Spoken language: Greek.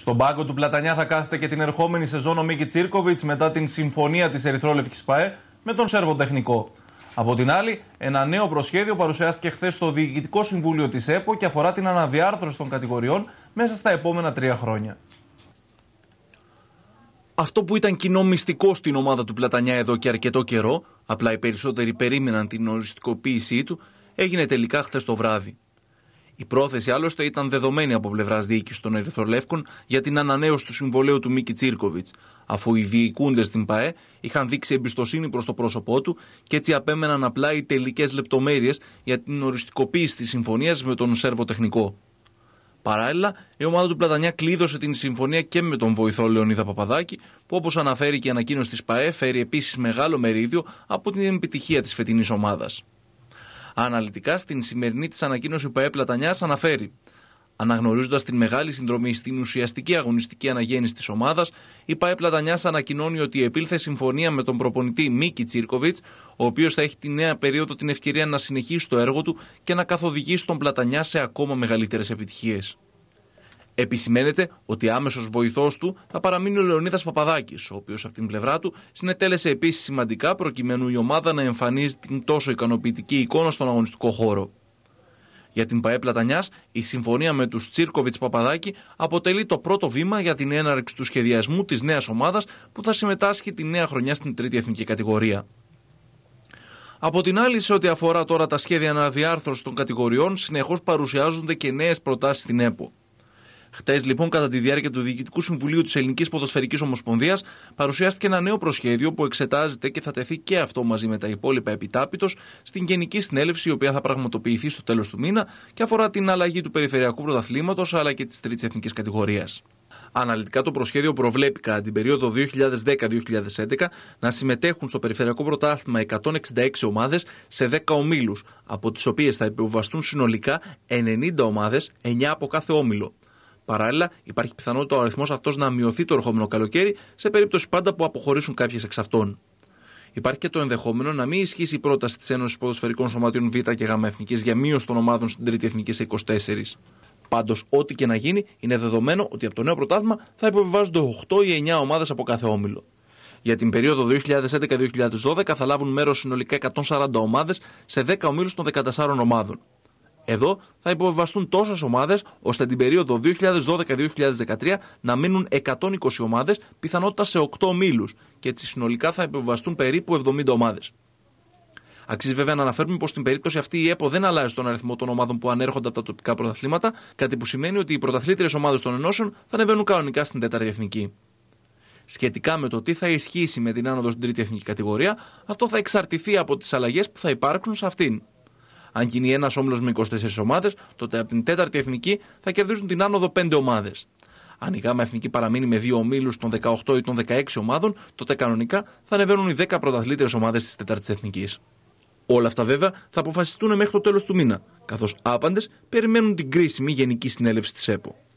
Στον πάγκο του Πλατανιά θα κάθεται και την ερχόμενη σεζόν ο Μίκη Τσίρκοβιτ μετά την συμφωνία της Ερυθρόλευκης ΠαΕ με τον Σέρβο Από την άλλη, ένα νέο προσχέδιο παρουσιάστηκε χθες στο Διοικητικό Συμβούλιο της ΕΠΟ και αφορά την αναδιάρθρωση των κατηγοριών μέσα στα επόμενα τρία χρόνια. Αυτό που ήταν κοινό μυστικό στην ομάδα του Πλατανιά εδώ και αρκετό καιρό, απλά οι περισσότεροι περίμεναν την οριστικοποίησή του, έγινε τελικά χθες το βράδυ. Η πρόθεση άλλωστε ήταν δεδομένη από πλευράς διοίκησης των Ερυθρολεύκων για την ανανέωση του συμβολέου του Μίκη Τσίρκοβιτ, αφού οι διοικούντες στην ΠαΕ είχαν δείξει εμπιστοσύνη προς το πρόσωπό του και έτσι απέμεναν απλά οι τελικές λεπτομέρειες για την οριστικοποίηση της συμφωνίας με τον Σερβοτεχνικό. τεχνικό. Παράλληλα, η ομάδα του Πλατανιά κλείδωσε την συμφωνία και με τον βοηθό Λεωνίδα Παπαδάκη, που όπως αναφέρει και η ανακοίνωση της ΠαΕ φέρει επίσης μεγάλο μερίδιο από την επιτυχία της φετινής ομάδας. Αναλυτικά στην σημερινή της ανακοίνωση, η ΠαΕ αναφέρει. Αναγνωρίζοντας την μεγάλη συνδρομή στην ουσιαστική αγωνιστική αναγέννηση της ομάδας, η ΠαΕ Πλατανιάς ανακοινώνει ότι επήλθε συμφωνία με τον προπονητή Μίκη Τσίρκοβιτ, ο οποίος θα έχει τη νέα περίοδο την ευκαιρία να συνεχίσει το έργο του και να καθοδηγήσει τον Πλατανιάς σε ακόμα μεγαλύτερες επιτυχίες. Επισημαίνεται ότι άμεσος βοηθός του θα παραμείνει ο Λεωνίδας Παπαδάκης, ο οποίος από την πλευρά του συνετέλεσε επίσης σημαντικά προκειμένου η ομάδα να εμφανίζει την τόσο ικανοποιητική εικόνα στον αγωνιστικό χώρο. Για την ΠαΕ Πλατανιάς, η συμφωνία με τους Τσίρκοβιτ Παπαδάκη αποτελεί το πρώτο βήμα για την έναρξη του σχεδιασμού της νέας ομάδας που θα συμμετάσχει τη νέα χρονιά στην τρίτη εθνική κατηγορία. Από την άλλη, σε ό,τι αφορά τώρα τα σχέδια αναδιάρθρωσης των κατηγοριών, συνεχώς παρουσιάζονται και νέες προτάσεις στην ΕΠΟ. Χτες, λοιπόν, κατά τη διάρκεια του Διοικητικού Συμβουλίου της Ελληνικής Ποδοσφαιρικής Ομοσπονδίας, παρουσιάστηκε ένα νέο προσχέδιο που εξετάζεται και θα τεθεί και αυτό μαζί με τα υπόλοιπα επιτάπητος στην Γενική Συνέλευση, η οποία θα πραγματοποιηθεί στο τέλος του μήνα και αφορά την αλλαγή του Περιφερειακού Πρωταθλήματος αλλά και της τρίτης εθνικής κατηγορίας. Αναλυτικά το προσχέδιο προβλέπει κατά την περίοδο 2010-2011 να συμμετέχουν στο Περιφερειακό Πρωτάθλημα 166 ομάδες σε 10 ομίλους, από τις οποίες θα επιβαστούν συνολικά 90 ομάδε, 9 από κάθε όμιλο. Παράλληλα, υπάρχει πιθανότητα ο αριθμός αυτός να μειωθεί το ερχόμενο καλοκαίρι σε περίπτωση πάντα που αποχωρήσουν κάποιες εξ αυτών. Υπάρχει και το ενδεχόμενο να μην ισχύσει η πρόταση της Ένωσης Ποδοσφαιρικών Σωματείων Β και Γ Εθνικής για μείωση των ομάδων στην Τρίτη Εθνικής σε 24. Πάντως, ό,τι και να γίνει, είναι δεδομένο ότι από το νέο πρωτάθλημα θα υποβιβάζονται 8 ή 9 ομάδες από κάθε όμιλο. Για την περίοδο 2011-2012 θα λάβουν μέρος συνολικά 140 ομάδες σε 10 ομίλους των 14 ομάδων. Εδώ θα υποβεβαστούν τόσες ομάδες ώστε την περίοδο 2012-2013 να μείνουν 120 ομάδες, πιθανότητα σε 8 μήλου, και έτσι συνολικά θα υποβεβαστούν περίπου 70 ομάδες. Αξίζει βέβαια να αναφέρουμε πως στην περίπτωση αυτή η ΕΠΟ δεν αλλάζει τον αριθμό των ομάδων που ανέρχονται από τα τοπικά πρωταθλήματα, κάτι που σημαίνει ότι οι πρωταθλήτριες ομάδες των ενώσεων θα ανεβαίνουν κανονικά στην τέταρτη εθνική. Σχετικά με το τι θα ισχύσει με την άνοδο στην τρίτη εθνική κατηγορία, αυτό θα εξαρτηθεί από τις αλλαγές που θα υπάρξουν σε αυτήν αν γίνει ένας όμιλος με 24 ομάδες, τότε από την τέταρτη εθνική θα κερδίζουν την άνοδο 5 ομάδες. Αν η ΓΑΜΑ Εθνική παραμείνει με δύο ομίλους των 18 ή των 16 ομάδων, τότε κανονικά θα ανεβαίνουν οι 10 πρωταθλήτρε ομάδες της τέταρτης εθνικής. Όλα αυτά βέβαια θα αποφασιστούν μέχρι το τέλος του μήνα, καθώς άπαντες περιμένουν την κρίσιμη Γενική Συνέλευση της ΕΠΟ.